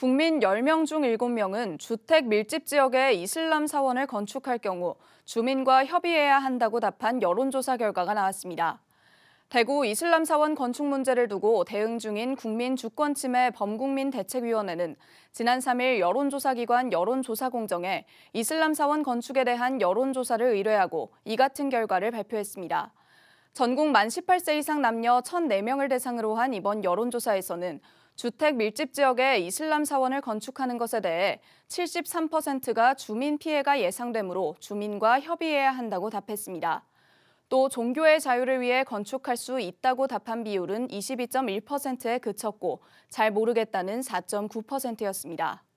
국민 10명 중 7명은 주택 밀집 지역에 이슬람 사원을 건축할 경우 주민과 협의해야 한다고 답한 여론조사 결과가 나왔습니다. 대구 이슬람 사원 건축 문제를 두고 대응 중인 국민 주권 침해 범국민 대책위원회는 지난 3일 여론조사기관 여론조사공정에 이슬람 사원 건축에 대한 여론조사를 의뢰하고 이 같은 결과를 발표했습니다. 전국 만 18세 이상 남녀 1,004명을 대상으로 한 이번 여론조사에서는 주택 밀집 지역에 이슬람 사원을 건축하는 것에 대해 73%가 주민 피해가 예상되므로 주민과 협의해야 한다고 답했습니다. 또 종교의 자유를 위해 건축할 수 있다고 답한 비율은 22.1%에 그쳤고 잘 모르겠다는 4.9%였습니다.